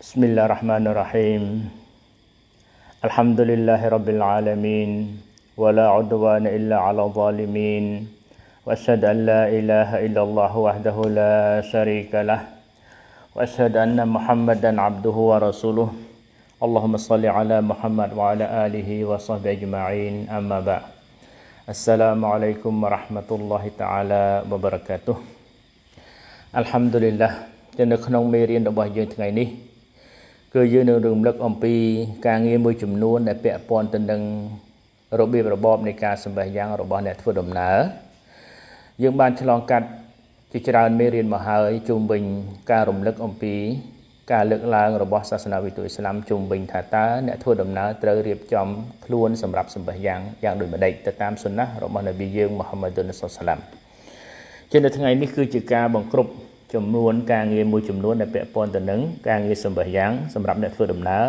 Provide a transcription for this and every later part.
بسم الله الرحمن الرحيم الحمد لله رب العالمين ولا عدوان إلا على الظالمين وأشهد أن لا إله إلا الله وحده لا شريك له وأشهد أن محمدا عبده ورسوله اللهم صل على محمد وعلى آله وصحبه أجمعين أما بعد السلام عليكم ورحمة الله تعالى وبركاته الحمد لله នៅក្នុងមេរៀនរបស់យើងថ្ងៃនេះគឺយើងនឹងរំលឹកអំពី ការងារមួយចំនួនដែល ពាក់ព័ន្ធទៅនឹងរបៀបរបបនៃការសម្បេះយ៉ាង របស់អ្នកធ្វើដំណើរយើងបានឆ្លងកាត់ជាច្រើនមេរៀនមកហើយជុំវិញការរំលឹកអំពី ការលើកឡើងរបស់សាសនាវិទូឥស្លាមជុំវិញថាតើអ្នកធ្វើដំណើរត្រូវរៀបចំខ្លួនសម្រាប់សម្បេះយ៉ាងយ៉ាងដូចម្តេចទៅតាមសុណារបស់នប៊ីយើងមូហាម៉ាត់ឌុនសសឡាមជានៅថ្ងៃនេះគឺជាការបង្ក្រប់ចំនួនការងារមួយចំនួនដែលពាក់ព័ន្ធទៅនឹងការងារសម្បិយ៉ាងសម្រាប់អ្នកធ្វើដំណើរ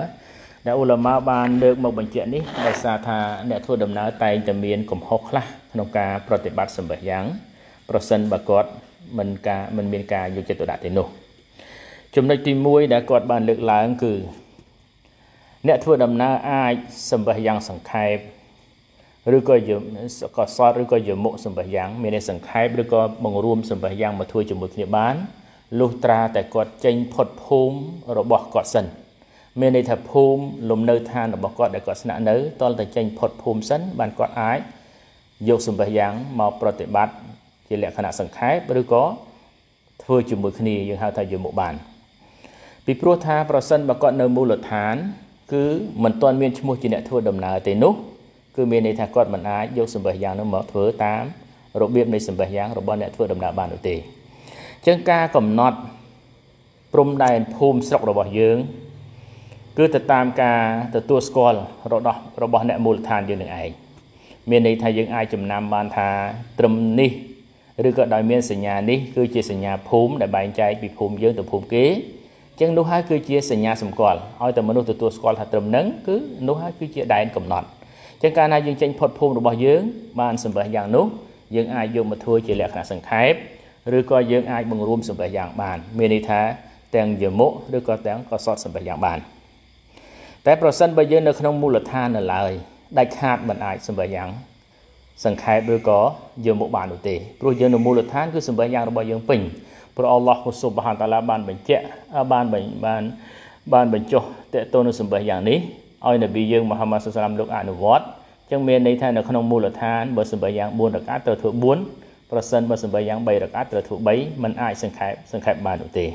ដែលឧលមាបានលើកមកបញ្ជាក់នេះដោយសារថា អ្នកធ្វើដំណើរតែងតែមានកំហុសខ្លះក្នុងការប្រតិបត្តិសម្បិយ៉ាងប្រសិនបើគាត់មិនការមិនមានការយកចិត្តទុកដាក់ទេនោះ ចំណុចទី1ដែលគាត់បានលើកឡើងគឺ អ្នកធ្វើដំណើរអាច សម្បិះយ៉ាងសង្ខេបឬក៏យមកសតឬក៏យមុសម្បះយ៉ាងមានន័យសង្ខេបឬក៏បង្រួមសម្បះយ៉ាងមកធ្វើជាមួយគ្នាបានលុះត្រាតែគាត់ចេញផុតភូមិរបស់គាត់សិន មានន័យថាភូមិលំនៅឋានរបស់គាត់ដែលគាត់ស្នាក់នៅតលតែចេញផុតភូមិសិនបានគាត់អាចយកសម្បះយ៉ាងមកប្រតិបត្តិជាលក្ខណៈសង្ខេបឬក៏ធ្វើជាមួយគ្នាយើងហៅថាយមុបានពីព្រោះថា ប្រសិនបើគាត់នៅមូលដ្ឋានគឺមិនទាន់មានឈ្មោះជាអ្នក ធ្វើដំណើរទេនោះគឺមានន័យថាគាត់មិនអាចយកសម្បេះយ៉ាងនោះមកធ្វើតាម របៀបនៃសម្បេះយ៉ាងរបស់អ្នកធ្វើដំណើរបាននោះទេអញ្ចឹងការកំណត់ព្រំដែនភូមិស្រុករបស់យើងគឺទៅតាមការទទួលស្គាល់របស់របស់អ្នកមូលដ្ឋានយើងនឹងឯងមានន័យថាយើងអាចចំណាំបានថាត្រឹមនេះឬក៏ដោយមានសញ្ញានេះគឺជាសញ្ញាភូមិដែលបែងចែកពីភូមិយើងទៅភូមិគេអញ្ចឹងនោះហើយគឺជាសញ្ញាសម្គាល់ឲ្យតែមនុស្សទទួលស្គាល់ថាត្រឹមនឹងគឺនោះហើយគឺជាដែនកំណត់។ចឹងកាលណាយើងចេញផុតភូមិរបស់យើងបានសម្រេចយ៉ាងនោះយើងអាចយកមកធ្វើជាលក្ខណៈសង្ខេបឬក៏យើងអាចបង្រួមសម្រេចយ៉ាងបាន មានន័យថាទាំងយមុខឬក៏ទាំងកសតសម្រេចយ៉ាងបានតែប្រសិនបើយើងនៅក្នុងមូលដ្ឋាននៅឡើយដាច់ខាតមិនអាចសម្រេចយ៉ាងសង្ខេបឬក៏យើងមកបាននោះទេព្រោះយើងនៅមូលដ្ឋានគឺសម្បិយ៉ាងរបស់យើងពេញព្រោះអល់ឡោះសុបហានតាឡាបានបញ្ជាក់បានបាន បានបញ្ចុះតេតទៅនឹងសម្បិយ៉ាងនេះឲ្យនប៊ីយើងមហាម៉ាត់សឡាមលោកអនុវត្តចឹងមានន័យថានៅក្នុងមូលដ្ឋានបើសម្បាយ៉ាង4រកាត់ត្រូវធ្វើ4ប្រសិនបើសម្បាយ៉ាង3រកាត់ត្រូវធ្វើ3มันអាចសង្ខេបសង្ខេបបាននោះទេ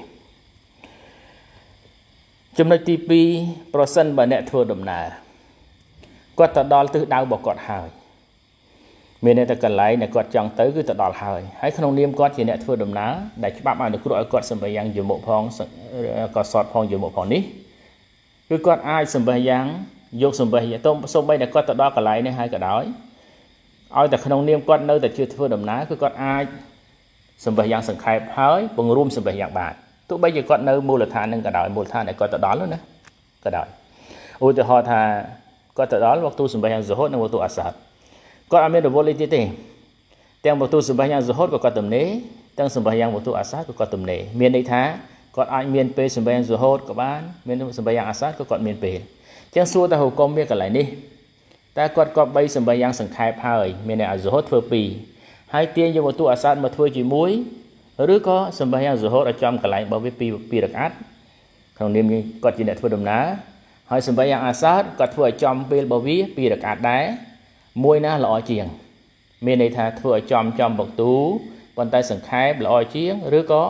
ចំណុចទី2ប្រសិនបើអ្នកធ្វើដំណើរគាត់ទៅដល់ទិសដៅរបស់គាត់ហើយមានន័យថាកន្លែងដែលគាត់ចង់ទៅគឺទៅដល់ហើយហើយក្នុងនាមគាត់ជាអ្នកធ្វើដំណើរដែលច្បាប់អនុគ្រោះឲ្យគាត់សម្បាយ៉ាងយមុកផងក៏សតផងយមុកផងនេះគឺគាត់អាចសម្បេះយ៉ាងយកសម្បេះទៅសូម្បីតែគាត់ទៅដល់កន្លែងនេះហើយក៏ដោយឲ្យតែក្នុងនាមគាត់នៅតែជឿធ្វើដំណើរគឺគាត់អាចសម្បេះយ៉ាងសង្ខេបហើយបង្រួមសម្បេះយ៉ាងបានទោះបីជាគាត់នៅមូលដ្ឋាននឹងក៏ដោយមូលដ្ឋានដែលគាត់ទៅដល់នោះណាក៏ដោយឧទាហរណ៍ថាគាត់ទៅដល់វក្ទូសម្បេះយ៉ាង សហូតនិងវក្ទូអសហតគាត់អត់មានរវល់អីទៀតទេទាំងវក្ទូសម្បេះយ៉ាង សហូតក៏គាត់ទំនេរទាំងសម្បេះយ៉ាងវក្ទូអសហតក៏គាត់ទំនេរមានន័យថាគាត់អាចមានពេលសម្បែងសុហូតក៏បានមានសម្បែងយ៉ាងអាសាក៏គាត់មានពេលអញ្ចឹងសួរតែហូកុំមានកន្លែងនេះតែគាត់គាត់បីសម្បែងយ៉ាងសង្ខេបហើយមានអ្នកសុហូតធ្វើ2ហើយទាញយកវត្ថុអាសាមកធ្វើជាមួយឬក៏សម្បែងយ៉ាងសុហូតឲ្យចំកន្លែងរបស់វា2 2រកាត់ក្នុងនាមនេះគាត់ជាអ្នកធ្វើដំណើរហើយសម្បែងយ៉ាងអាសាគាត់ធ្វើឲ្យចំពេលរបស់វា2រកាត់ដែរមួយណាល្អជាង មានន័យថាធ្វើឲ្យចំចំបកទូប៉ុន្តែសង្ខេបល្អជាងឬក៏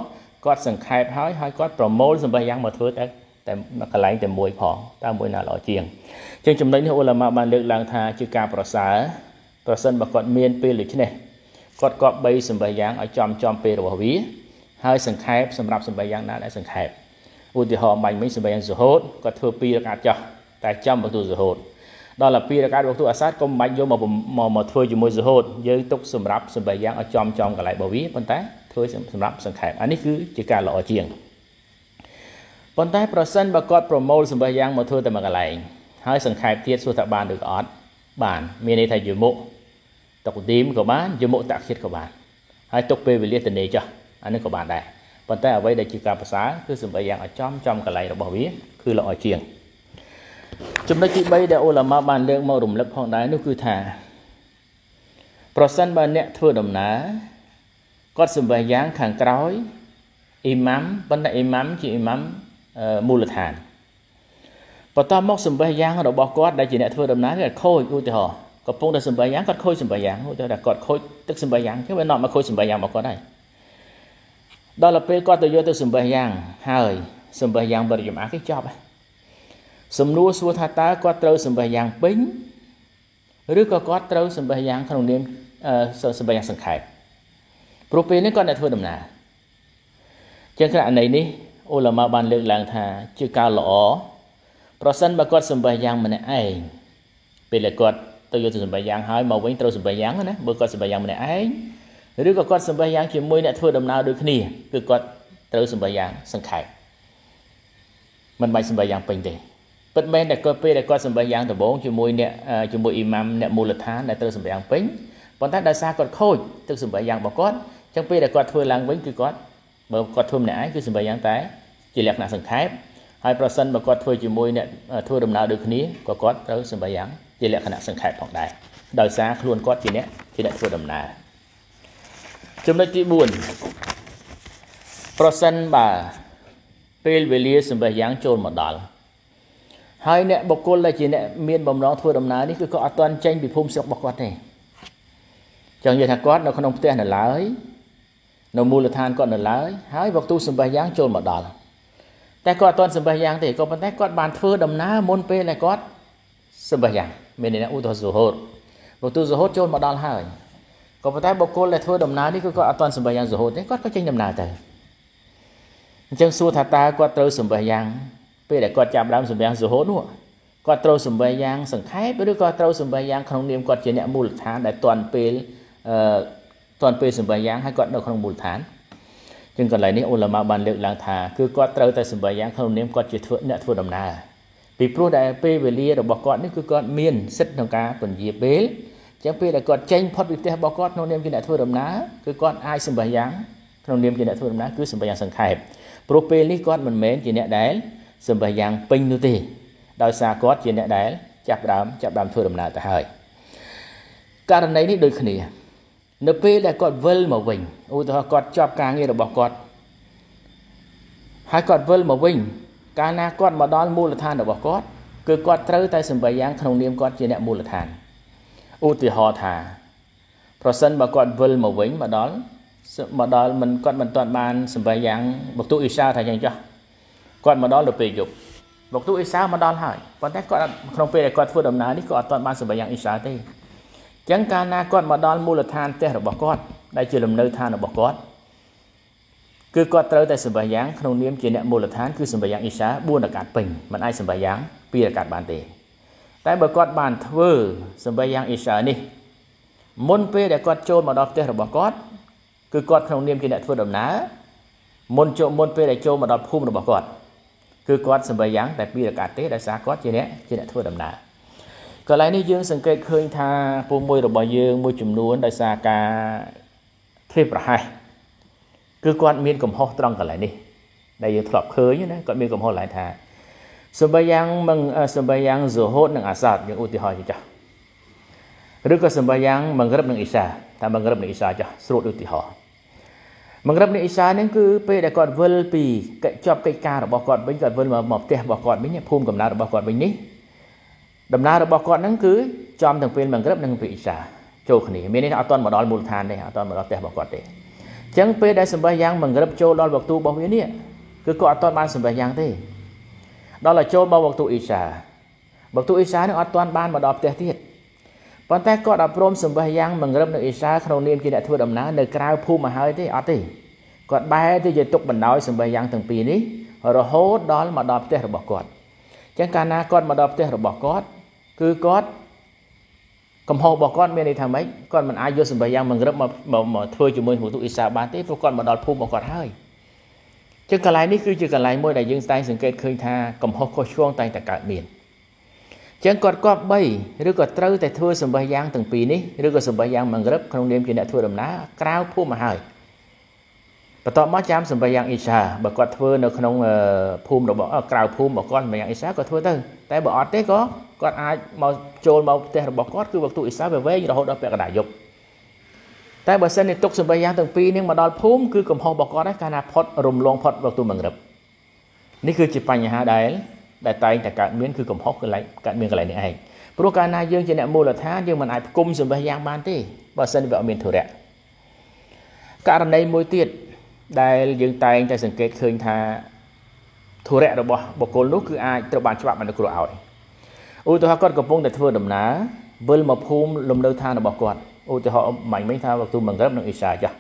គាត់សង្ខេបហើយហើយគាត់ប្រមូលសម្បិះយ៉ាងមកធ្វើតែតែកន្លែងតែមួយផងតើមួយណាល្អជាងអញ្ចឹងចំណុចនេះអ៊ុលម៉ាបានលើកឡើងថាជាការប្រសើរប្រសិនបើគាត់មានពេលដូចនេះគាត់គប់បីសម្បិះយ៉ាងឲ្យចំចំពេលរបស់វាហើយសង្ខេបសម្រាប់សម្បិះយ៉ាងណាដែលសង្ខេបឧទាហរណ៍បាញ់មិញសម្បិះយ៉ាងសុហូតគាត់ធ្វើ2រកាត់ចោះតែចំបន្ទូសុហូត ដល់តែ2រកាត់របស់ទូអាសាតក៏មិនបាច់យកមកមកធ្វើជាមួយសុហូតយើងទុកសម្រាប់សម្បិះយ៉ាងឲ្យចំចំកន្លែងរបស់វាប៉ុន្តែធ្វើសម្រាប់សង្ខេបអានេះគឺជាការល្អជាងប៉ុន្តែប្រសិនបើគាត់ប្រមូលសម្ភារយ៉ាងមកធ្វើតែមួយកន្លែង ហើយសង្ខេបទៀតសួរថាបានឬក៏អត់បានមានន័យថាយមុកតុកឌីមក៏បានយមុកតៈខិតក៏បាន ហើយទុកពេលវេលាទៅនេចោះអានេះក៏បានដែរប៉ុន្តែអ្វីដែលជាការប្រសើរគឺសម្ភារយ៉ាងឲ្យចំចំកន្លែងរបស់វាគឺល្អជាងចំណុចទី3ដែលអូឡាម៉ាបានលើកមករំលឹកផងដែរនោះគឺថាប្រសិនបើអ្នកធ្វើដំណើរគាត់សម្បែងយ៉ាងខាងក្រោយអ៊ីម៉ាំប៉ុន្តែអ៊ីម៉ាំជាអ៊ីម៉ាំមូលដ្ឋានបន្តមកសម្បែងយ៉ាង របស់គាត់ដែលជាអ្នកធ្វើដំណើរគាត់ខូចឧទាហរណ៍កំពុងតែសម្បែងយ៉ាងគាត់ខូចសម្បែងយ៉ាងឧទាហរណ៍គាត់ខូចទឹកសម្បែងយ៉ាងគេវានាំមកខូចសម្បែងយ៉ាងរបស់គាត់ហើយដល់ទៅពេលគាត់ទៅយកទៅសម្បេះយ៉ាង ហើយសម្បេះយ៉ាងបរិយមអាគេចប់ហើយសំណួរសួរថាតើគាត់ត្រូវសម្បេះយ៉ាងពេញឬក៏គាត់ត្រូវសម្បេះយ៉ាង ក្នុងនាមសម្បេះយ៉ាងសង្ខេបព្រោះពេលនេះគាត់អ្នកធ្វើដំណើរជាងករណីនេះអូឡាម៉ាបានលើកឡើងថាជាការល្អប្រសិនបើគាត់សម្បិះយ៉ាងម្នាក់ឯងពេលដែលគាត់ទៅយកសម្បិះយ៉ាងហើយមកវិញត្រូវសម្បិះយ៉ាងណាបើគាត់សម្បិះយ៉ាងម្នាក់ឯងឬក៏គាត់សម្បិះយ៉ាងជាមួយអ្នកធ្វើដំណើរដូចគ្នាគឺគាត់ត្រូវសម្បិះយ៉ាងសង្ខេបមិនបាច់សម្បិះយ៉ាងពេញទេពិតមែនតែគាត់ពេលដែលគាត់សម្បិះយ៉ាងដំបងជាមួយអ្នកជាមួយអ៊ីម៉ាំអ្នកមូលដ្ឋានដែលត្រូវសម្បិះយ៉ាងពេញប៉ុន្តែដោយសារគាត់ខូចទឹកសម្បិះយ៉ាងរបស់គាត់ចឹងពេលដែលគាត់ធ្វើឡើងវិញគឺគាត់បើគាត់ធ្វើម្នាក់ឯងគឺសម្រាប់យ៉ាងតែ ជាលក្ខណៈសង្ខេបហើយប្រសិនបើគាត់ធ្វើជាមួយអ្នកធ្វើដំណើរដូចគ្នាក៏គាត់ត្រូវសម្រាប់យ៉ាងជាលក្ខណៈសង្ខេបផងដែរដោយសារខ្លួនគាត់ជាអ្នកជាអ្នកធ្វើដំណើរចំណុចទី4ប្រសិនបើពេលវេលាសម្រាប់យ៉ាងចូលមកដល់ហើយអ្នកបុគ្គលដែលជាអ្នកមានបំណងធ្វើដំណើរនេះគឺគាត់អត់ទាន់ចេញពីភូមិស្រុករបស់គាត់ទេចង់និយាយថាគាត់នៅក្នុងផ្ទះនៅឡើយនៅមូលដ្ឋានគាត់នៅឡើយហើយវកទូសម្បះយ៉ាងចូលមកដល់តែគាត់អត់ទាន់សម្បះយ៉ាងទេក៏ប៉ុន្តែគាត់បានធ្វើដំណើរមុនពេលដែលគាត់សម្បះយ៉ាង មានន័យថាឧទោសុហូតវកទូសុហូតចូលមកដល់ហើយក៏ប៉ុន្តែបុគ្គលដែលធ្វើដំណើរនេះគឺគាត់អត់ទាន់សម្បះយ៉ាងសុហូតទេគាត់ក៏ចេញដំណើរទៅអញ្ចឹងសួរថាតើគាត់ត្រូវសម្បះយ៉ាងពេលដែលគាត់ចាប់ដើមសម្បះសុហូតនោះគាត់ត្រូវសម្បះយ៉ាង សង្ខេបឬក៏ត្រូវសម្បះយ៉ាងក្នុងនាមគាត់ជាអ្នកមូលដ្ឋានដែលទាន់ពេលអឺទាន់ពេលសម្បាយ៉ាងហើយគាត់នៅក្នុងមូលដ្ឋានជាងកន្លែងនេះអ៊ុលាម៉ាបានលើកឡើងថាគឺគាត់ត្រូវតែសម្បាយ៉ាងក្នុងនាមគាត់ជាធ្វើអ្នកធ្វើដំណើរពីព្រោះដែលពេលវេលារបស់គាត់នេះគឺគាត់មាន សិទ្ធិក្នុងការពន្យាពេលចឹងពេលដែលគាត់ចេញផុតពីផ្ទះរបស់គាត់ក្នុងនាមជាអ្នកធ្វើដំណើរគឺគាត់អាចសម្បាយ៉ាងក្នុងនាមជាអ្នកធ្វើដំណើរគឺសម្បាយ៉ាងសង្ខេបព្រោះពេលនេះគាត់មិនមែនជាអ្នកដែលសម្បាយ៉ាង ពេញនោះទេដោយសារគាត់ជាអ្នកដែលចាប់ដើម ចាប់ដើមធ្វើដំណើរទៅហើយករណីនេះដូចគ្នានៅពេលដែលគាត់វិលមកវិញឧទាហរណ៍គាត់ជាប់ការងាររបស់គាត់ហើយគាត់វិលមកវិញកាលណាគាត់មកដល់មូលដ្ឋានរបស់គាត់គឺគាត់ត្រូវតែសម្បីយ៉ាងក្នុងនាមគាត់ជាអ្នកមូលដ្ឋានឧទាហរណ៍ថាប្រសិនបើគាត់វិលមកវិញមកដល់មកដល់មិនគាត់មិនទាន់បានសម្បីយ៉ាងមកទូអ៊ីសាថាយ៉ាងចោះគាត់មកដល់ទៅពេលយប់មកទូអ៊ីសាមកដល់ហើយប៉ុន្តែគាត់ក្នុងពេលដែលគាត់ធ្វើដំណើរនេះគាត់អត់ទាន់បានសម្បីយ៉ាងអ៊ីសាទេចឹងកាលណាគាត់មកដល់មូលដ្ឋានផ្ទះរបស់គាត់ដែលជាលំនៅឋានរបស់គាត់គឺគាត់ត្រូវតែសម្បាយ៉ាងក្នុងនាមជាអ្នកមូលដ្ឋានគឺសម្បាយ៉ាងអ៊ីសា4អាកាសពេញមិនអាចសម្បាយ៉ាង2អាកាសបានទេ តែបើគាត់បានធ្វើសម្បាយ៉ាងអ៊ីសានេះមុនពេលដែលគាត់ចូលមកដល់ផ្ទះរបស់គាត់ គឺគាត់ក្នុងនាមជាអ្នកធ្វើដំណើរមុនចូលមុនពេលដែលចូលមកដល់ភូមិរបស់គាត់គឺគាត់សម្បាយ៉ាងតែ2អាកាសទេដោយសារគាត់ជាអ្នកជាអ្នកធ្វើដំណើរកន្លែងនេះយើងសង្កេតឃើញថាពុះមួយរបស់យើង មួយចំនួនដោយសារការធ្វេសប្រហែសគឺគាត់មានកំហុសត្រង់កន្លែងនេះ ដែលយើងធ្លាប់ឃើញណាគាត់មានកំហុសកន្លែងថាសម្បយ៉ាងមិនសម្បយ៉ាងសុហូតនិងអាសាតយើងឧទាហរណ៍ចាស់ឬក៏សម្បយ៉ាងមង្រឹបនិងអ៊ីសាតាមមង្រឹបនិងអ៊ីសាចាស់ស្រួតឧទាហរណ៍មង្រឹបនិងអ៊ីសានឹងគឺពេលដែលគាត់វិលពីជាប់កិច្ចការរបស់គាត់វិញគាត់វិលមកផ្ទះរបស់គាត់វិញភូមិកំណើតរបស់គាត់វិញនេះដំណើររបស់គាត់ហ្នឹងគឺចំទាំងពេលមង្គ្រឹបនិងពេលអ៊ីសាចូលគ្នាមានន័យថាអត់ទាន់មកដល់មូលដ្ឋានទេអត់ទាន់មកដល់ផ្ទះរបស់គាត់ទេអញ្ចឹងពេលដែលសម្បេះយ៉ាង មង្គ្រឹបចូលដល់វក្តូរបស់វានេះគឺគាត់អត់ទាន់បានសម្បេះយ៉ាងទេដល់តែចូលមកវក្តូអ៊ីសាវក្តូអ៊ីសានឹងអត់ទាន់បានមកដល់ផ្ទះទៀតប៉ុន្តែគាត់អត់ព្រមសម្បេះយ៉ាងមង្គ្រឹបនៅអ៊ីសាក្នុងនាមជាអ្នកធ្វើដំណើរនៅក្រៅភូមិមកហើយទេអត់ទេគាត់បែរទៅជាទុកបណ្ដោយសម្បេះយ៉ាងទាំងពីរនេះរហូតដល់មកដល់ផ្ទះរបស់គាត់អញ្ចឹងកាលណាគាត់មកដល់ផ្ទះរបស់គាត់គឺគាត់កំហុសរបស់គាត់មានន័យថាម៉េចគាត់មិនអាចយកសម្ភារយ៉ាងមិនរឹបមកធ្វើជាមួយជាមួយទូអ៊ីសាបានទេព្រោះគាត់មកដល់ភូមិរបស់គាត់ហើយជាកន្លែងនេះគឺជាកន្លែងមួយដែលយើងតែងសង្កេតឃើញថាកំហុសខុសឆ្គងតែងតែកើតមានចឹងគាត់គប់3ឬក៏ត្រូវតែធ្វើសម្ភារយ៉ាងទាំងពីរនេះឬក៏សម្ភារយ៉ាងមិនរឹបក្នុងនាមជាអ្នកធ្វើដំណើរក្រៅភូមិមកហើយ។បន្ទាប់មកចាំសម្បយ៉ាងអ៊ីសាបើគាត់ធ្វើនៅក្នុងភូមិរបស់ក្រៅភូមិរបស់គាត់សម្បយ៉ាងអ៊ីសាគាត់ធ្វើទៅតែបើអត់ទេក៏គាត់អាចមកចូលមកផ្ទះរបស់គាត់គឺវគ្គអ៊ីសាវាវែងរហូតដល់ពាក់កណ្ដាលយប់តែបើសិននេះទុកសម្បយ៉ាងទាំងពីរនេះមកដល់ភូមិគឺកំហុសរបស់គាត់ឯងកាលណាផុតរំលងផុតវគ្គមង្រឹបនេះគឺជាបញ្ហាដែលដែលតែងតែកើតមានគឺកំហុសកន្លែងកើតមានកន្លែងនេះឯងព្រោះកាលណាយើងជាអ្នកមូលដ្ឋានយើងមិនអាចផ្គុំសម្បះយ៉ាងបានទេបើសិនវាអត់មានធុរៈករណីមួយទៀតដែលយើងតែងតែសង្កេតឃើញថាធុរៈរបស់បុគ្គលនោះគឺអាចត្រូវបានច្បាប់អនុគ្រោះឲ្យឧទាហរណ៍គាត់កំពុងតែធ្វើដំណើរវិលមកភូមិលំនៅឋានរបស់គាត់ឧទាហរណ៍មាញ់មិញថាបកទូមង្រឹបនិងអ៊ីសាចាស់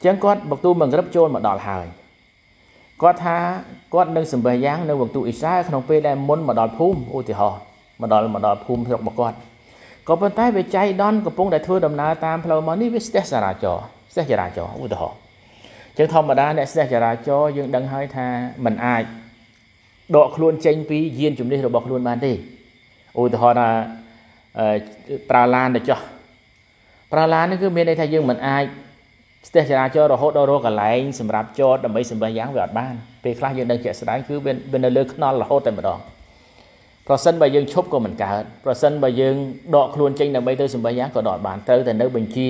អញ្ចឹងគាត់បកទូមង្រឹបចូលមកដល់ហើយគាត់ថាគាត់នឹងសម្បះយ៉ាងនៅវងទូអ៊ីសាក្នុងពេលដែលមុនមកដល់ភូមិឧទាហរណ៍មកដល់មកដល់ភូមិស្រុករបស់គាត់ក៏ប៉ុន្តែវាចៃដន្យកំពុងតែធ្វើដំណើរតាមផ្លូវមកនេះវាស្ទះចរាចរណ៍ស្ទះចរាចរណ៍ឧទាហរណ៍ចឹងធម្មតាអ្នកស្ទះចរាចរណ៍យើងដឹងហើយថាมันអាចដកខ្លួនចេញពីយានជំនិះរបស់ខ្លួនបានទេឧទាហរណ៍ថាប្រើឡានទៅចោះប្រើឡាននេះគឺមានន័យថាយើងមិនអាចស្ទះចរាចរណ៍រហូតដល់រកកន្លែងសម្រាប់ចតដើម្បីសម្បះយ៉ាងវាអត់បានពេលខ្លះយើងដឹងជាក់ស្ដែងគឺវានៅលើខ្នល់រហូតតែម្ដងប្រសិនបើយើងឈប់ក៏មិនកើតប្រសិនបើយើងដកខ្លួនចេញដើម្បីទៅសម្បះយ៉ាងក៏ដកបានត្រូវតែនៅបញ្ជា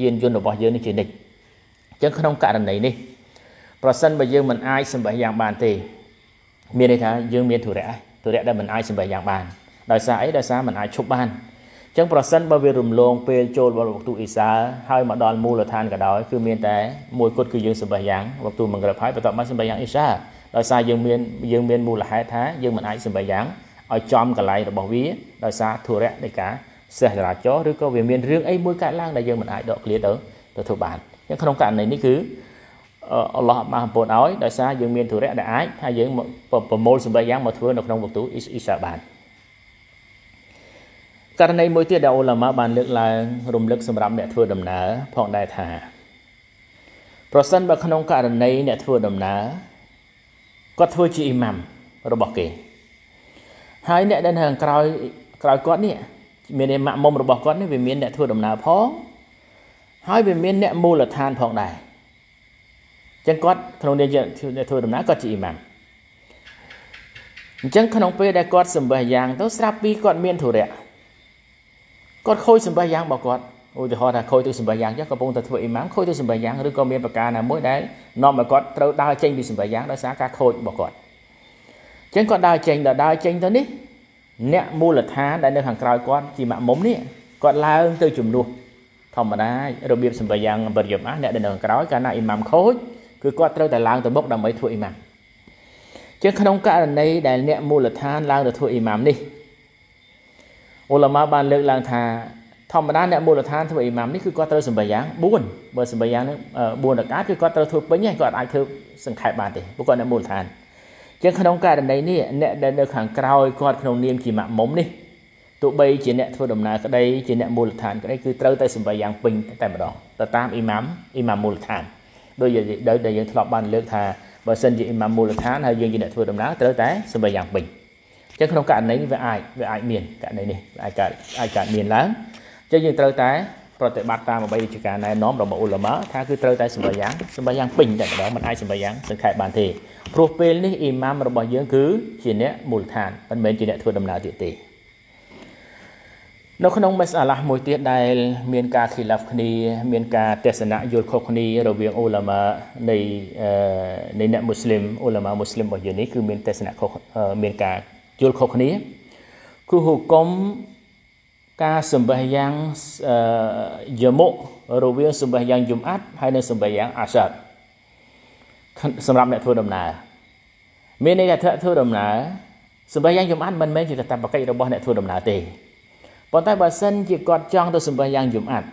យានយន្តរបស់យើងនេះជានិច្ចចឹងក្នុងករណីនេះ ប្រសិនបើយើងមិនអាចសម្បះយ៉ាង បានទេមានន័យថាយើងមានធុរៈធុរៈដែលមិនអាចសម្បះយ៉ាងបានដោយសារអីដោយសារមិនអាចឈប់បានអញ្ចឹងប្រសិនបើវារំលង ពេលចូលរបស់វតុអ៊ីសាហើយមកដល់មូលដ្ឋានក៏ដោយគឺមានតែមួយគត់គឺយើងសម្បះយ៉ាងវតុមង្រឹបហើយបន្ទាប់មកសម្បះយ៉ាងអ៊ីសាដោយសារយើងមានយើងមានមូលហេតុថាយើងមិនអាចសម្បះយ៉ាងឲ្យចំកន្លែងរបស់វាដោយសារធុរៈនៃការសេះចរាចរណ៍ឬក៏វាមានរឿងអីមួយកើតឡើងដែលយើងមិនអាចដកឃ្លាទៅទៅធ្វើបានចឹងក្នុងករណីនេះគឺអល់ឡោះបានបំពុនឲ្យដោយសារយើងមានធុរៈដែលអាចហើយយើងប្រមូលសម្រាប់យ៉ាងមកធ្វើនៅក្នុងវតុអ៊ីសាបានករណីមួយទៀតដែលអូឡាម៉ាបានលើកឡើង រំលឹកសម្រាប់អ្នកធ្វើដំណើរផងដែរថាប្រសិនបើក្នុងករណីអ្នកធ្វើដំណើរគាត់ធ្វើជាអ៊ីម៉ាំរបស់គេ ហើយអ្នកដែលនៅខាងក្រោយក្រោយគាត់នេះមានម៉ាក់មុំរបស់គាត់នេះវាមានអ្នកធ្វើដំណើរផងហើយវាមានអ្នកមូលដ្ឋានផងដែរអញ្ចឹងគាត់ក្នុងនាមជាធ្វើដំណើរគាត់ជាអ៊ីម៉ាំអញ្ចឹងក្នុងពេលដែលគាត់សម្បះយ៉ាង ទៅស្រាប់ពីគាត់មានធុរៈគាត់ខូចសម្បះយ៉ាងរបស់គាត់ឧទាហរណ៍ថាខូចទៅសម្បះយ៉ាងចឹងកំពុងតែធ្វើអ៊ីម៉ាំខូចទៅសម្បះយ៉ាងឬក៏មានប្រការណាមួយដែលនាំឲ្យគាត់ត្រូវដើរចេញពីសម្បះយ៉ាងដោយសារការខូចរបស់គាត់អញ្ចឹងគាត់ដើរចេញដល់ដើរចេញទៅនេះអ្នកមូលដ្ឋានដែលនៅខាងក្រោយគាត់ជាម៉ាក់មុំនេះគាត់ឡើងទៅជំនួសធម្មតារបៀបសម្ភាយ៉ាងប្រយុទ្ធអាអ្នកដែលនៅក្រោយកាលណាអ៊ីម៉ាំខូចគឺគាត់ត្រូវតែឡើងទៅមុខដើម្បីធ្វើអ៊ីម៉ាំជាងក្នុងករណីដែលអ្នកមូលដ្ឋានឡើងទៅធ្វើអ៊ីម៉ាំនេះអ៊ុលម៉ាបានលើកឡើងថាធម្មតាអ្នកមូលដ្ឋានធ្វើអ៊ីម៉ាំនេះគឺគាត់ត្រូវសម្ភាយ៉ាង4បើសម្ភាយ៉ាងនឹង4រកាតគឺគាត់ត្រូវធ្វើពេញហើយគាត់អាចធ្វើសង្ខេបបានទេព្រោះគាត់អ្នកមូលដ្ឋានជាងក្នុងករណីនេះអ្នកដែលនៅខាងក្រោយគាត់ក្នុងនាមជាម៉ាក់មុំនេះទោះបីជាអ្នកធ្វើដំណើរក្តីជាអ្នកមូលដ្ឋានក្តីគឺត្រូវតែសម្ប័យយ៉ាងពេញតែម្ដងទៅតាមអ៊ីម៉ាមអ៊ីម៉ាមមូលដ្ឋានដោយដែលយើងធ្លាប់បានលើកថាបើសិនជាអ៊ីម៉ាមមូលដ្ឋានហើយយើងជាអ្នកធ្វើដំណើរត្រូវតែសម្ប័យយ៉ាងពេញអញ្ចឹងក្នុងករណីនេះវាអាចវាអាចមានករណីនេះអាចកើតអាចកើតមានឡើងអញ្ចឹងយើងត្រូវតែប្រតិបត្តិតាមអ្វីដែលជាការណែនាំរបស់អ៊ុលម៉ាថាគឺត្រូវតែសម្ប័យយ៉ាងសម្ប័យយ៉ាងពេញតែម្ដងមិនអាចសម្ប័យយ៉ាងសង្ខេបបានទេព្រោះពេលនេះអ៊ីម៉ាម របស់យើងគឺជាអ្នកមូលដ្ឋានមិនមែនជាអ្នកធ្វើដំណើរទៀតទេនៅក្នុងមេសអាឡាស់មួយទៀតដែលមានការខិលាហ្វគ្នាមានការទស្សនៈយល់ខុសគ្នារវាងអ៊ូឡាម៉ានៃនៃអ្នកមូស្លីមអ៊ូឡាម៉ាមូស្លីមរបស់យើងនេះគឺមានទស្សនៈខុសមានការយល់ខុសគ្នាគឺហុកុំការសម្បះយ៉ាងយមុរវាងសម្បះយ៉ាងយំអាត់ហើយនិងសម្បះយ៉ាងអាសាត់សម្រាប់អ្នកធ្វើដំណើរមានន័យថាធ្វើដំណើរសម្បះយ៉ាងយំអាត់មិនមែនជាកាតព្វកិច្ចរបស់អ្នកធ្វើដំណើរទេប៉ុន្តែបើសិនជាគាត់ចង់ទៅសម្ភារយ៉ាងយំអាត់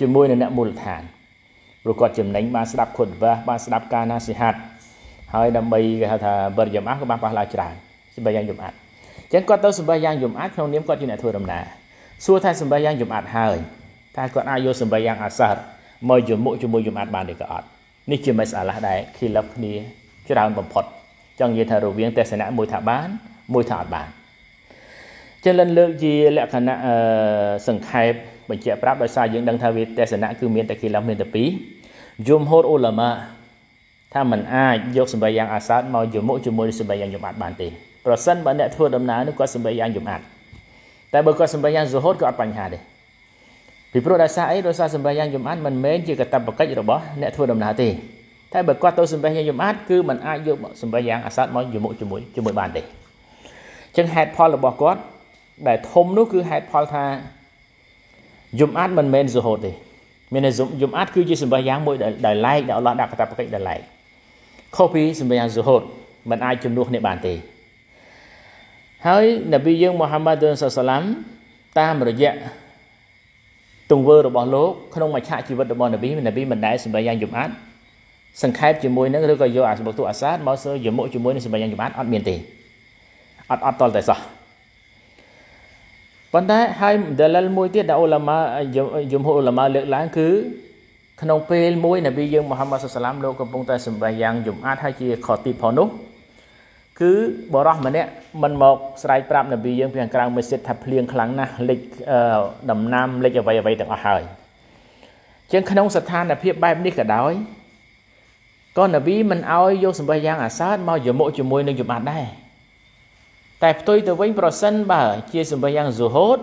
ជាមួយនឹងអ្នកមូលដ្ឋានព្រោះគាត់ចំណេញបានស្ដាប់ខុនវ៉ាស់បានស្ដាប់ការណាសិហាត់ហើយដើម្បីគេហៅថាវិរិយមៈក៏បានប៉ះឡើងច្រើនសម្ភារយ៉ាងយំអាត់អញ្ចឹងគាត់ទៅសម្ភារយ៉ាងយំអាត់ក្នុងនាមគាត់ជាអ្នកធ្វើដំណើរសួរថាសម្ភារយ៉ាងយំអាត់ហើយតែគាត់អាចយកសម្ភារយ៉ាងអាសាត់មកយមុខជាមួយយំអាត់បានឬក៏អត់នេះជាមេសាឡាស់ដែលឃីលឹបគ្នា ច្រើនបំផុតចង់និយាយថារវាងទស្សនៈមួយថាបានមួយថាអត់បានចឹងលិនលើកជាលក្ខណៈសង្ខេបបញ្ជាក់ប្រាប់ដោយសារយើងដឹងថាវាទេសនៈគឺមានតែគីឡាមានតែពីរយមហូរអ៊ូឡាម៉ាថាมันអាចយកសម្ប័យយ៉ាងអាសាតមកយមុកជាមួយសម្ប័យយ៉ាងយមអាត់បានទេប្រសិនបើអ្នកធ្វើដំណើរនោះគាត់សម្ប័យយ៉ាងយមអាត់តែបើគាត់សម្ប័យយ៉ាងសុហូតក៏អត់បញ្ហាដែរពីព្រោះដោយសារអីដោយសារសម្ប័យយ៉ាងយមអាត់មិនមែនជាកតបកិច្ចរបស់ អ្នកធ្វើដំណើរទេតែបើគាត់ទៅសម្ប័យយ៉ាងយមអាត់គឺมันអាចយកសម្ប័យយ៉ាងអាសាតមកយមុកជាមួយជាមួយបានទេចឹងហេតុផលរបស់គាត់ដែលធំនោះគឺហេតុផលថាយំអាតមិនមែនសុហូតទេ មានន័យយំអាតគឺជាសម្បាយ៉ាងមួយដែលឡែកដែលអល់ឡោះដាក់កតាបកិច្ចដែលឡែកខុសពីសម្បាយ៉ាងសុហូត មិនអាចជំនួសគ្នាបានទេហើយនប៊ីយើងមូហាម៉ាត់សាសឡាំតាមរយៈទង្វើរបស់លោកក្នុងមច្ឆជីវិតរបស់នប៊ីនប៊ីមិនដែលសម្បាយ៉ាងយំអាតសង្ខេបជាមួយនឹងឬក៏យកអាសបុកទូអាសាតមកសើយមុខជាមួយនឹងសម្បាយ៉ាងយំអាតអត់មានទេអត់អត់តលតែសោះប៉ុន្តែហើយដលលមួយទៀតដែលអ៊ូឡាម៉ាយមហូអ៊ូឡាម៉ាលើកឡើងគឺ ក្នុងពេលមួយនប៊ីយើងមូហាម៉ាត់សុសឡាមលោកកំពុងតែសម្ដែងយ៉ាងយំអាតហើយជាខទីផងនោះគឺបរោះម្នាក់មិនមកស្រែកប្រាប់នប៊ីយើងពីខាងក្រៅមេសិតថាភ្លៀងខ្លាំងណាស់លិចដំណាំលិចអ្វីអ្វីទាំងអស់ហើយជាងក្នុងស្ថានភាពបែបនេះក៏ដោយក៏នប៊ីមិនអោយយកសម្បិះយ៉ាងអាសាតមកយមុកជាមួយនឹងយមអាតដែរតែផ្ទុយទៅវិញប្រសិនបើជាសម្បិយ៉ាងសុហូត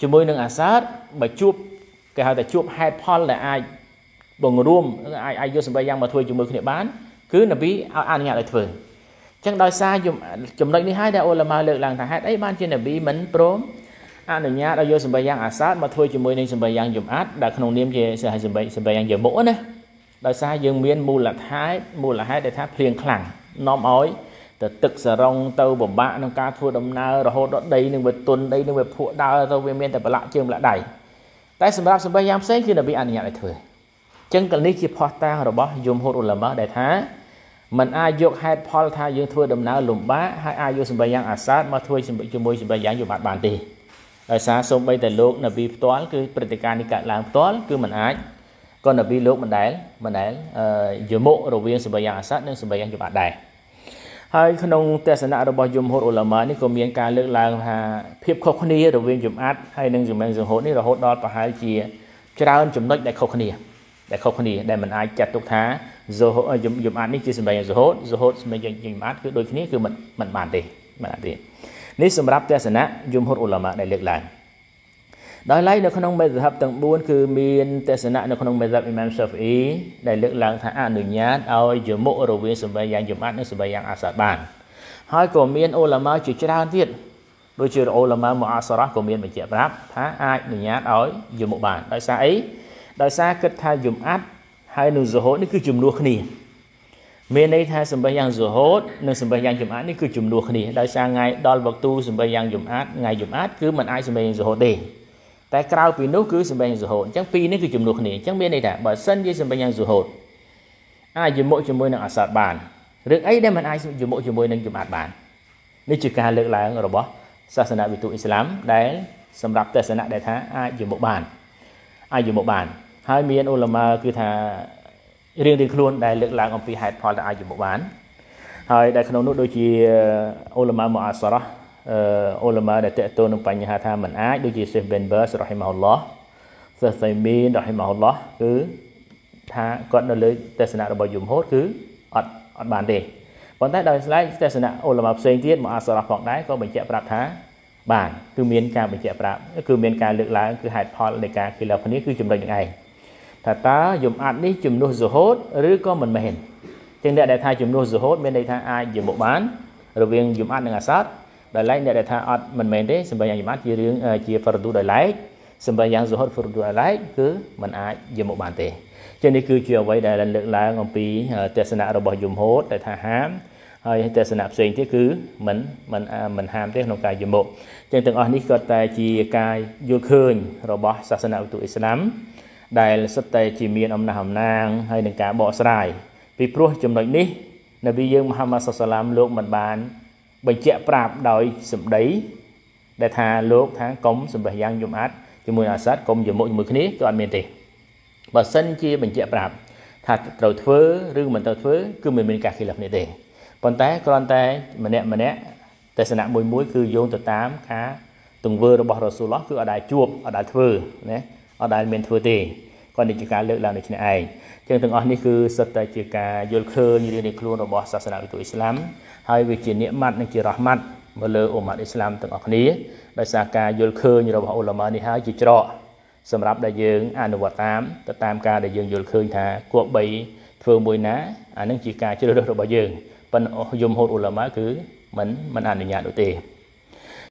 ជាមួយនឹងអាសាតបើជួបគេហៅថាជួបហេតុផលដែលអាចបង្រួមអាចអាចយកសម្បិយ៉ាងមកធ្វើជាមួយគ្នាបាន គឺនប៊ីឲ្យអនុញ្ញាតឲ្យធ្វើអញ្ចឹងដោយសារចំណុចនេះហើយដែលអូឡាម៉ាលើកឡើងថាហេតុអីបានជានប៊ីមិនព្រមអនុញ្ញាតឲ្យយកសម្បិយ៉ាងអាសាតមកធ្វើជាមួយនឹងសម្បិយ៉ាងយំអាត់ដែលក្នុងនាមជាសម្បិសម្បិយ៉ាងយមុកណាដោយសារយើងមានមូលដ្ឋានមូលហេតុដែលថាភ្លៀងខ្លាំងនាំឲ្យទៅទឹកសរងទៅបំបាក់ក្នុងការធ្វើដំណើររហូតដល់ដីនឹងវាទុនដីនឹងវាភក់ដើរទៅវាមានតែប្រឡាក់ជើងប្រឡាក់ដៃតែសម្រាប់សម្បិះយ៉ាងផ្សេងគឺនប៊ីអនុញ្ញាតឲ្យធ្វើចឹងកលនេះជាផោះតាងរបស់យមហូតអ៊ុលម៉ាដែលថាมันអាចយកហេតុផលថាយើងធ្វើដំណើរលំបាកហើយអាចយកសម្បិយ៉ាងអាសាតមកធ្វើជាមួយសម្បិយ៉ាងយមអាចបានទេដោយសារសូម្បីតែលោកនប៊ីផ្ទាល់គឺព្រឹត្តិការណ៍នេះកើតឡើងផ្ទាល់គឺมันអាចក៏នប៊ីលោកមិនដែលមិនដែលយមុករវាងសម្បិយ៉ាងអាសាតនិងសម្បិយ៉ាងយមអាចដែរហើយក្នុងទស្សនៈរបស់យមហូតអ៊ូឡាម៉ានេះក៏មានការលើកឡើងថាភាពខុសគ្នារវាងជំអាត់ហើយនិងជំនាញសង្ហូតនេះរហូតដល់ប្រហែលជាច្រើនចំណុចដែលខុសគ្នា ដែលខុសគ្នាដែលមិនអាចចាត់ទុកថាយមអាត់នេះជាសម្ដែងសង្ហូតសង្ហូតសម្ដែងយមអាត់គឺដូចគ្នាគឺមិនមិនបានទេមិនបានទេនេះសម្រាប់ទស្សនៈយមហូតអ៊ូឡាម៉ាដែលលើកឡើងដោយឡែកនៅក្នុងមេសហបទាំង4គឺមានទស្សនៈនៅក្នុងមេសហបអ៊ីម៉ាមសាហ្វអ៊ីដែលលើកឡើងថាអនុញ្ញាតឲ្យយមុករវាងសម្បែងយ៉ាងយមអត់និងសម្បែងយ៉ាងអាសាបាន ហើយក៏មានអូឡាម៉ាជាច្រើនទៀតដូចជាអូឡាម៉ាមូអាសារ៉ាក៏មានបញ្ជាក់ប្រាប់ ថាអាចអនុញ្ញាតឲ្យយមុកបានដោយសារអីដោយសារគិតថាយមអត់ហើយនឹងសហូតនេះគឺជំនួសគ្នាមានន័យថាសម្បិះយ៉ាងសុហូតនិងសម្បិះយ៉ាងចំអាតនេះគឺជំនួសគ្នាដោយសារថ្ងៃដល់វកទូសម្បិះយ៉ាងចំអាតថ្ងៃចំអាតគឺมันអាចសម្បិះយ៉ាងសុហូតទេតែក្រៅពីនោះគឺសម្បែងសុហូតអញ្ចឹងពីរនេះគឺជំនួសគ្នាអញ្ចឹងមានន័យថាបើសិនជាសម្បែងយ៉ាងសុហូតអាចយមុកជាមួយនឹងអសតបានរឿងអីដែលមិនអាចយមុកជាមួយនឹងចម្អាតបាននេះជាការលើកឡើងរបស់សាសនាវិទូអ៊ីស្លាមដែលសម្រាប់ទស្សនៈដែលថា អាចយមុកបានអាចយមុកបាន ហើយ មានអ៊ុលាម៉ាគឺថារៀងៗខ្លួនដែលលើកឡើងអំពីហេតុផលដែលអាចយមុកបាន ហើយដែលក្នុងនោះដូចជាអ៊ុលាម៉ាមូអាសារ៉ាអ៊ូឡាម៉ាដែលតកតូននឹងបញ្ហាថាมันអាចដូចជា Sheikh Ben Baz រ៉ហ៊ីម៉ាហ៊ុលឡោះ Sheikh Saimin រ៉ហ៊ីម៉ាហ៊ុលឡោះគឺថាគាត់នៅលើទស្សនៈរបស់យមហូតគឺអត់អត់បានទេប៉ុន្តែដោយស្លែកទស្សនៈអ៊ូឡាម៉ាផ្សេងទៀតមកអាសារ៉ាផងដែរក៏បញ្ជាក់ប្រាប់ថាបានគឺមានការបញ្ជាក់ប្រាប់គឺមានការលើកឡើងគឺហេតុផលនៃការគិលគ្នាគឺចម្រិតនឹងឯងថាតើយមអាចនេះជំនួសសុហូតឬក៏មិនមែនចឹងអ្នកដែលថាជំនួសសុហូតមានន័យថាអាចយមុខបាន រវាងយមអាចនិងអាសារ៉ាដោយឡែកអ្នកដែលថាអត់មិនមែនទេសម្បិញអញ្ញមតជារឿងជាហ្វរឌូដោយឡែកសម្បិញយ៉ាងសុហតហ្វរឌូដោយឡែកគឺมันអាចយកមកបានទេចឹងនេះគឺជាអ្វីដែលលើកឡើងអំពីទស្សនៈរបស់យមហូត ដែលថាហាមហើយទស្សនៈផ្សេងទៀតគឺมันมันมันហាមទេក្នុងការយមោចឹងទាំងអស់នេះក៏តែជាការយល់ឃើញ របស់សាសនាឧទុអ៊ីស្លាមដែលសុទ្ធតែជាមាន អំណះអំណាង ហើយនឹងការបកស្រាយពីព្រោះចំណុចនេះនប៊ីយើងមហាម៉ាត់សសាឡាមលោកមិនបានបញ្ជាក់ប្រាប់ដោយសម្ដី ដែលថាលោកថាកុំសម្បះយ៉ាងយំអាត់ជាមួយអាសត្វកុំយមុកជាមួយគ្នាគឺអត់មានទេបើសិនជាបញ្ជាក់ប្រាប់ថាត្រូវធ្វើឬមិនត្រូវធ្វើគឺមិនមានការខិលគ្នាទេប៉ុន្តែគ្រាន់តែម្នាក់ម្នាក់ទស្សនៈមួយមួយ គឺយោងទៅតាមការទង្វើរបស់រសូលឡោះគឺអត់ដែលជួបអត់ដែលធ្វើណាអត់ដែលមានធ្វើទេគាត់នេះជាការលើកឡើងដូចនេះឯងចឹងទាំងអស់នេះគឺសុទ្ធតែជាការយល់ឃើញរឿងនៃខ្លួនរបស់សាសនាវិទូអ៊ីស្លាមហើយវាជានិមិត្តនិងជារ៉ះម៉ាត់មកលើអ៊ុម៉ាត់អ៊ីស្លាមទាំងអស់គ្នាដោយសារការយល់ឃើញរបស់អ៊ុលម៉ានេះហើយជាច្រកសម្រាប់ដែលយើងអនុវត្តតាមទៅតាមការដែលយើងយល់ឃើញថាគួរបី ធ្វើមួយណា អានឹងជាការជ្រើសរើសរបស់យើងប៉ុន្តែយមហូតអ៊ុលម៉ាគឺមិនមិនអនុញ្ញាតនោះទេ